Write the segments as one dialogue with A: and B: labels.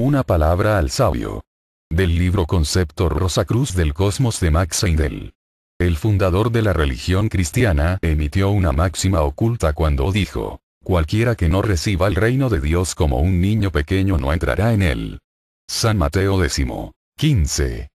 A: Una palabra al sabio. Del libro Concepto Rosa Cruz del Cosmos de Max Heindel. El fundador de la religión cristiana emitió una máxima oculta cuando dijo, Cualquiera que no reciba el reino de Dios como un niño pequeño no entrará en él. San Mateo X. 15.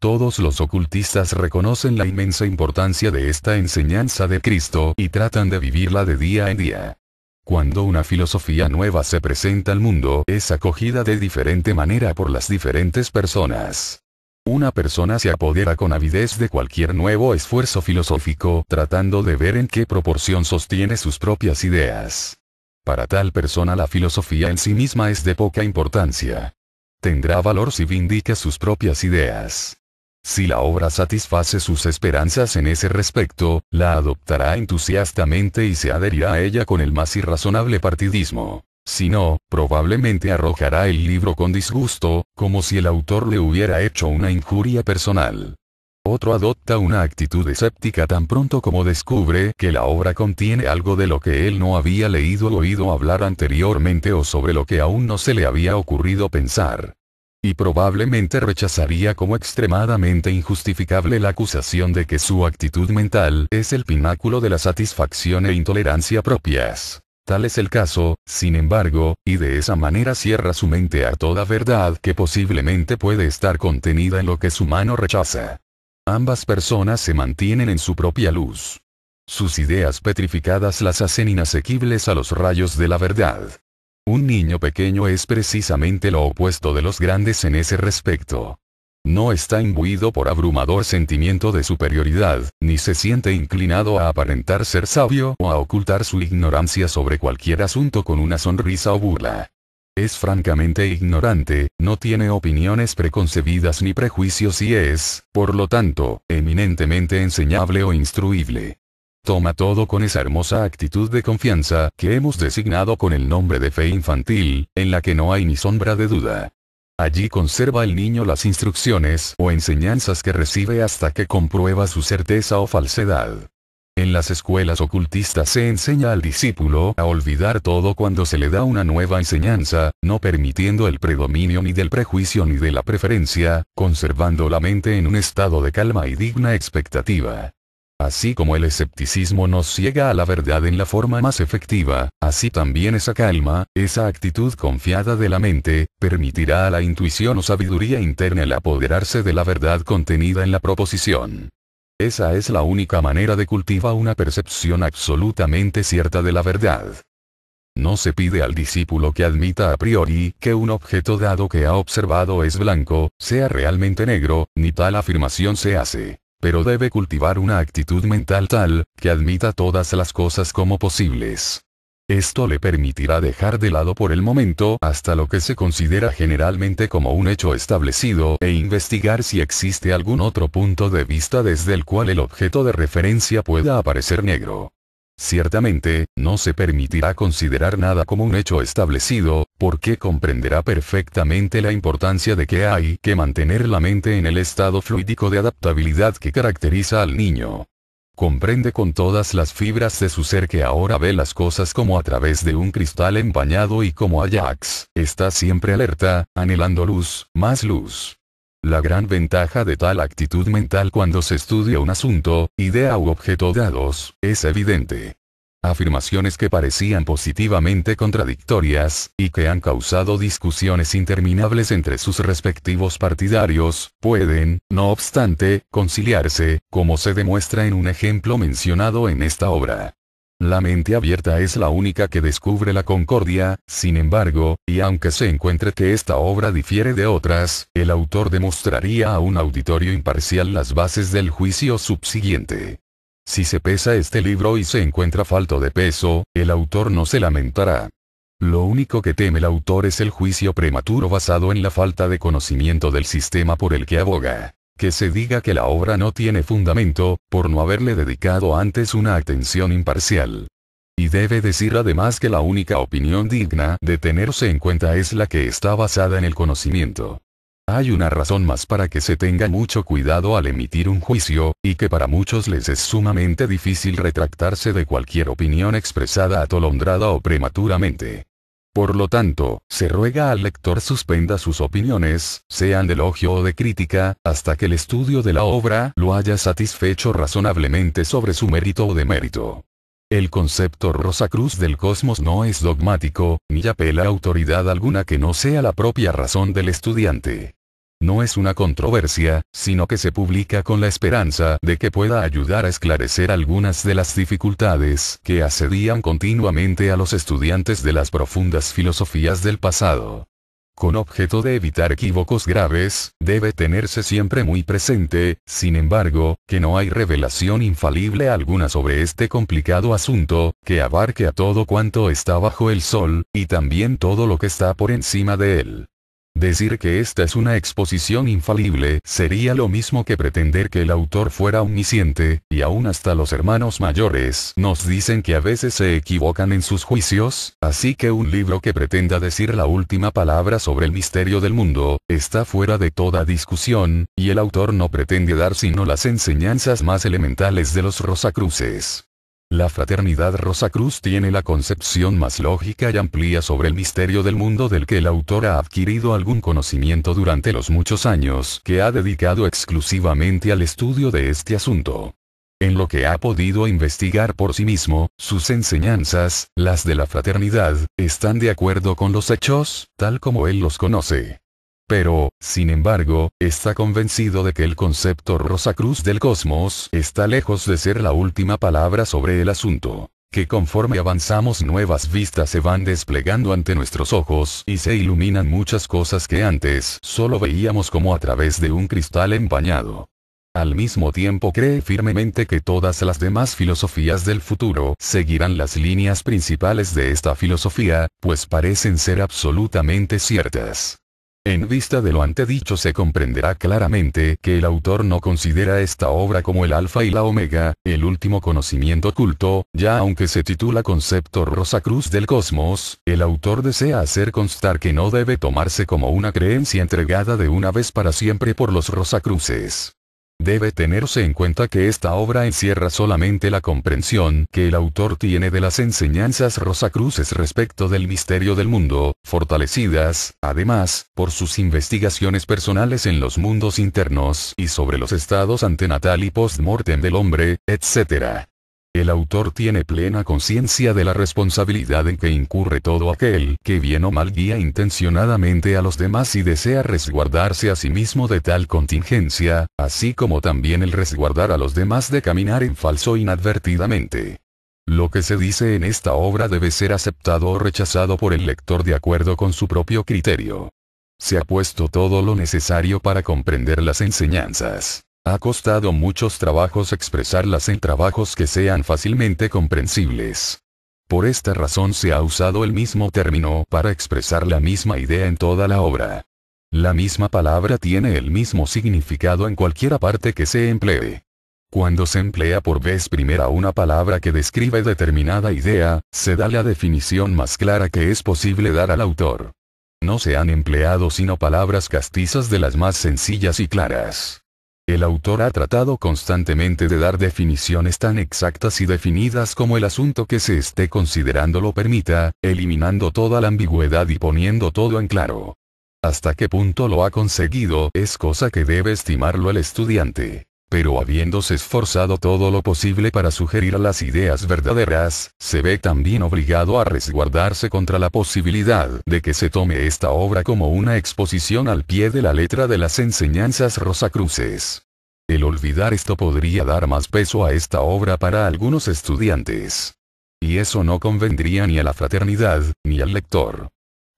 A: Todos los ocultistas reconocen la inmensa importancia de esta enseñanza de Cristo y tratan de vivirla de día en día. Cuando una filosofía nueva se presenta al mundo, es acogida de diferente manera por las diferentes personas. Una persona se apodera con avidez de cualquier nuevo esfuerzo filosófico, tratando de ver en qué proporción sostiene sus propias ideas. Para tal persona la filosofía en sí misma es de poca importancia. Tendrá valor si vindica sus propias ideas. Si la obra satisface sus esperanzas en ese respecto, la adoptará entusiastamente y se adherirá a ella con el más irrazonable partidismo. Si no, probablemente arrojará el libro con disgusto, como si el autor le hubiera hecho una injuria personal. Otro adopta una actitud escéptica tan pronto como descubre que la obra contiene algo de lo que él no había leído o oído hablar anteriormente o sobre lo que aún no se le había ocurrido pensar y probablemente rechazaría como extremadamente injustificable la acusación de que su actitud mental es el pináculo de la satisfacción e intolerancia propias. Tal es el caso, sin embargo, y de esa manera cierra su mente a toda verdad que posiblemente puede estar contenida en lo que su mano rechaza. Ambas personas se mantienen en su propia luz. Sus ideas petrificadas las hacen inasequibles a los rayos de la verdad. Un niño pequeño es precisamente lo opuesto de los grandes en ese respecto. No está imbuido por abrumador sentimiento de superioridad, ni se siente inclinado a aparentar ser sabio o a ocultar su ignorancia sobre cualquier asunto con una sonrisa o burla. Es francamente ignorante, no tiene opiniones preconcebidas ni prejuicios y es, por lo tanto, eminentemente enseñable o instruible. Toma todo con esa hermosa actitud de confianza que hemos designado con el nombre de fe infantil, en la que no hay ni sombra de duda. Allí conserva el niño las instrucciones o enseñanzas que recibe hasta que comprueba su certeza o falsedad. En las escuelas ocultistas se enseña al discípulo a olvidar todo cuando se le da una nueva enseñanza, no permitiendo el predominio ni del prejuicio ni de la preferencia, conservando la mente en un estado de calma y digna expectativa. Así como el escepticismo nos ciega a la verdad en la forma más efectiva, así también esa calma, esa actitud confiada de la mente, permitirá a la intuición o sabiduría interna el apoderarse de la verdad contenida en la proposición. Esa es la única manera de cultivar una percepción absolutamente cierta de la verdad. No se pide al discípulo que admita a priori que un objeto dado que ha observado es blanco, sea realmente negro, ni tal afirmación se hace pero debe cultivar una actitud mental tal, que admita todas las cosas como posibles. Esto le permitirá dejar de lado por el momento hasta lo que se considera generalmente como un hecho establecido e investigar si existe algún otro punto de vista desde el cual el objeto de referencia pueda aparecer negro. Ciertamente, no se permitirá considerar nada como un hecho establecido, porque comprenderá perfectamente la importancia de que hay que mantener la mente en el estado fluídico de adaptabilidad que caracteriza al niño. Comprende con todas las fibras de su ser que ahora ve las cosas como a través de un cristal empañado y como Ajax, está siempre alerta, anhelando luz, más luz. La gran ventaja de tal actitud mental cuando se estudia un asunto, idea u objeto dados, es evidente. Afirmaciones que parecían positivamente contradictorias, y que han causado discusiones interminables entre sus respectivos partidarios, pueden, no obstante, conciliarse, como se demuestra en un ejemplo mencionado en esta obra. La mente abierta es la única que descubre la concordia, sin embargo, y aunque se encuentre que esta obra difiere de otras, el autor demostraría a un auditorio imparcial las bases del juicio subsiguiente. Si se pesa este libro y se encuentra falto de peso, el autor no se lamentará. Lo único que teme el autor es el juicio prematuro basado en la falta de conocimiento del sistema por el que aboga. Que se diga que la obra no tiene fundamento, por no haberle dedicado antes una atención imparcial. Y debe decir además que la única opinión digna de tenerse en cuenta es la que está basada en el conocimiento. Hay una razón más para que se tenga mucho cuidado al emitir un juicio, y que para muchos les es sumamente difícil retractarse de cualquier opinión expresada atolondrada o prematuramente. Por lo tanto, se ruega al lector suspenda sus opiniones, sean de elogio o de crítica, hasta que el estudio de la obra lo haya satisfecho razonablemente sobre su mérito o demérito. El concepto Rosacruz del cosmos no es dogmático, ni apela a autoridad alguna que no sea la propia razón del estudiante. No es una controversia, sino que se publica con la esperanza de que pueda ayudar a esclarecer algunas de las dificultades que asedían continuamente a los estudiantes de las profundas filosofías del pasado. Con objeto de evitar equívocos graves, debe tenerse siempre muy presente, sin embargo, que no hay revelación infalible alguna sobre este complicado asunto, que abarque a todo cuanto está bajo el sol, y también todo lo que está por encima de él. Decir que esta es una exposición infalible sería lo mismo que pretender que el autor fuera omnisciente, y aún hasta los hermanos mayores nos dicen que a veces se equivocan en sus juicios, así que un libro que pretenda decir la última palabra sobre el misterio del mundo, está fuera de toda discusión, y el autor no pretende dar sino las enseñanzas más elementales de los Rosacruces. La fraternidad Rosa Cruz tiene la concepción más lógica y amplia sobre el misterio del mundo del que el autor ha adquirido algún conocimiento durante los muchos años que ha dedicado exclusivamente al estudio de este asunto. En lo que ha podido investigar por sí mismo, sus enseñanzas, las de la fraternidad, están de acuerdo con los hechos, tal como él los conoce. Pero, sin embargo, está convencido de que el concepto Rosacruz del cosmos está lejos de ser la última palabra sobre el asunto que conforme avanzamos nuevas vistas se van desplegando ante nuestros ojos y se iluminan muchas cosas que antes solo veíamos como a través de un cristal empañado. Al mismo tiempo cree firmemente que todas las demás filosofías del futuro seguirán las líneas principales de esta filosofía, pues parecen ser absolutamente ciertas. En vista de lo antedicho se comprenderá claramente que el autor no considera esta obra como el alfa y la omega, el último conocimiento oculto, ya aunque se titula Concepto Rosacruz del Cosmos, el autor desea hacer constar que no debe tomarse como una creencia entregada de una vez para siempre por los Rosacruces. Debe tenerse en cuenta que esta obra encierra solamente la comprensión que el autor tiene de las enseñanzas rosacruces respecto del misterio del mundo, fortalecidas, además, por sus investigaciones personales en los mundos internos y sobre los estados antenatal y postmortem del hombre, etc. El autor tiene plena conciencia de la responsabilidad en que incurre todo aquel que bien o mal guía intencionadamente a los demás y desea resguardarse a sí mismo de tal contingencia, así como también el resguardar a los demás de caminar en falso inadvertidamente. Lo que se dice en esta obra debe ser aceptado o rechazado por el lector de acuerdo con su propio criterio. Se ha puesto todo lo necesario para comprender las enseñanzas. Ha costado muchos trabajos expresarlas en trabajos que sean fácilmente comprensibles. Por esta razón se ha usado el mismo término para expresar la misma idea en toda la obra. La misma palabra tiene el mismo significado en cualquiera parte que se emplee. Cuando se emplea por vez primera una palabra que describe determinada idea, se da la definición más clara que es posible dar al autor. No se han empleado sino palabras castizas de las más sencillas y claras. El autor ha tratado constantemente de dar definiciones tan exactas y definidas como el asunto que se esté considerando lo permita, eliminando toda la ambigüedad y poniendo todo en claro. Hasta qué punto lo ha conseguido es cosa que debe estimarlo el estudiante pero habiéndose esforzado todo lo posible para sugerir las ideas verdaderas, se ve también obligado a resguardarse contra la posibilidad de que se tome esta obra como una exposición al pie de la letra de las enseñanzas rosacruces. El olvidar esto podría dar más peso a esta obra para algunos estudiantes. Y eso no convendría ni a la fraternidad, ni al lector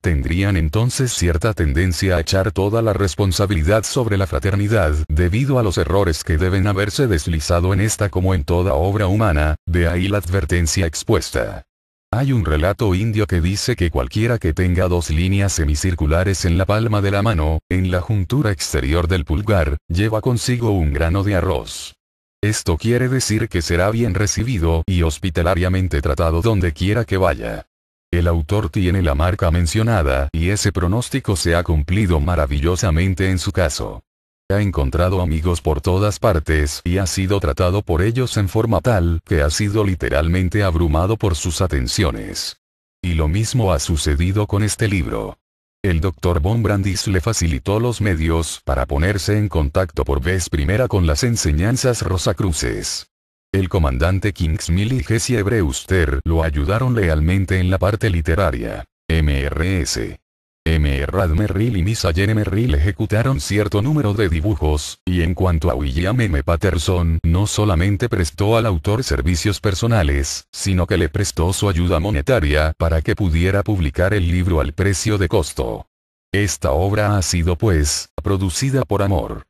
A: tendrían entonces cierta tendencia a echar toda la responsabilidad sobre la fraternidad debido a los errores que deben haberse deslizado en esta como en toda obra humana, de ahí la advertencia expuesta. Hay un relato indio que dice que cualquiera que tenga dos líneas semicirculares en la palma de la mano, en la juntura exterior del pulgar, lleva consigo un grano de arroz. Esto quiere decir que será bien recibido y hospitalariamente tratado donde quiera que vaya. El autor tiene la marca mencionada y ese pronóstico se ha cumplido maravillosamente en su caso. Ha encontrado amigos por todas partes y ha sido tratado por ellos en forma tal que ha sido literalmente abrumado por sus atenciones. Y lo mismo ha sucedido con este libro. El doctor Von Brandis le facilitó los medios para ponerse en contacto por vez primera con las enseñanzas Rosacruces. El comandante Kingsmill y Jessie Ebreuster lo ayudaron lealmente en la parte literaria. MRS. M. Radmerrill y Miss Jane Merrill ejecutaron cierto número de dibujos, y en cuanto a William M. Patterson, no solamente prestó al autor servicios personales, sino que le prestó su ayuda monetaria para que pudiera publicar el libro al precio de costo. Esta obra ha sido, pues, producida por amor.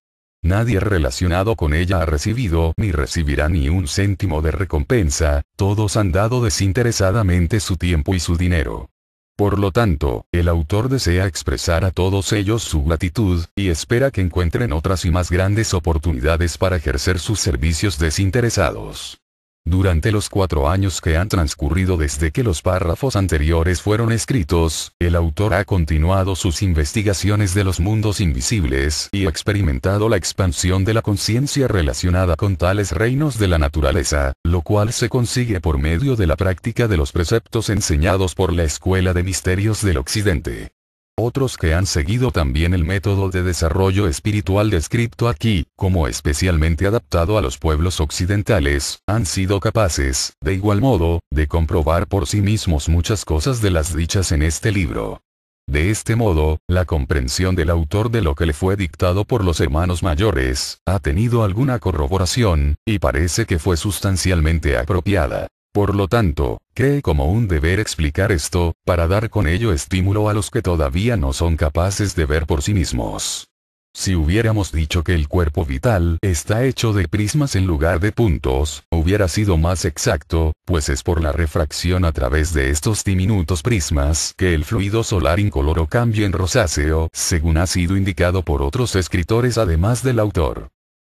A: Nadie relacionado con ella ha recibido ni recibirá ni un céntimo de recompensa, todos han dado desinteresadamente su tiempo y su dinero. Por lo tanto, el autor desea expresar a todos ellos su gratitud, y espera que encuentren otras y más grandes oportunidades para ejercer sus servicios desinteresados. Durante los cuatro años que han transcurrido desde que los párrafos anteriores fueron escritos, el autor ha continuado sus investigaciones de los mundos invisibles y ha experimentado la expansión de la conciencia relacionada con tales reinos de la naturaleza, lo cual se consigue por medio de la práctica de los preceptos enseñados por la Escuela de Misterios del Occidente. Otros que han seguido también el método de desarrollo espiritual descrito aquí, como especialmente adaptado a los pueblos occidentales, han sido capaces, de igual modo, de comprobar por sí mismos muchas cosas de las dichas en este libro. De este modo, la comprensión del autor de lo que le fue dictado por los hermanos mayores, ha tenido alguna corroboración, y parece que fue sustancialmente apropiada. Por lo tanto, cree como un deber explicar esto, para dar con ello estímulo a los que todavía no son capaces de ver por sí mismos. Si hubiéramos dicho que el cuerpo vital está hecho de prismas en lugar de puntos, hubiera sido más exacto, pues es por la refracción a través de estos diminutos prismas que el fluido solar incoloro cambia en rosáceo, según ha sido indicado por otros escritores además del autor.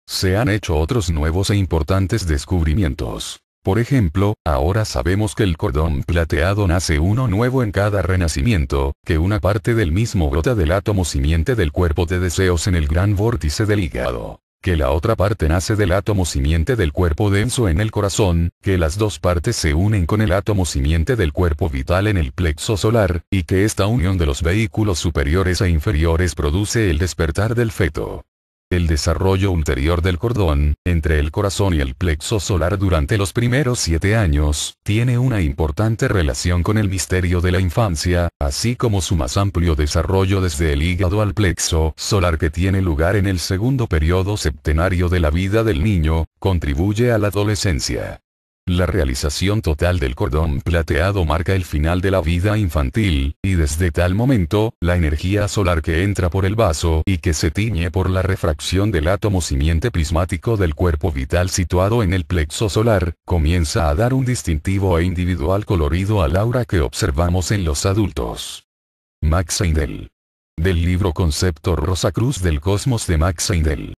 A: Se han hecho otros nuevos e importantes descubrimientos. Por ejemplo, ahora sabemos que el cordón plateado nace uno nuevo en cada renacimiento, que una parte del mismo brota del átomo simiente del cuerpo de deseos en el gran vórtice del hígado que la otra parte nace del átomo simiente del cuerpo denso en el corazón, que las dos partes se unen con el átomo simiente del cuerpo vital en el plexo solar, y que esta unión de los vehículos superiores e inferiores produce el despertar del feto. El desarrollo ulterior del cordón, entre el corazón y el plexo solar durante los primeros siete años, tiene una importante relación con el misterio de la infancia, así como su más amplio desarrollo desde el hígado al plexo solar que tiene lugar en el segundo periodo septenario de la vida del niño, contribuye a la adolescencia. La realización total del cordón plateado marca el final de la vida infantil, y desde tal momento, la energía solar que entra por el vaso y que se tiñe por la refracción del átomo simiente prismático del cuerpo vital situado en el plexo solar, comienza a dar un distintivo e individual colorido al aura que observamos en los adultos. Max Heindel. Del libro Concepto Rosa Cruz del Cosmos de Max Heindel.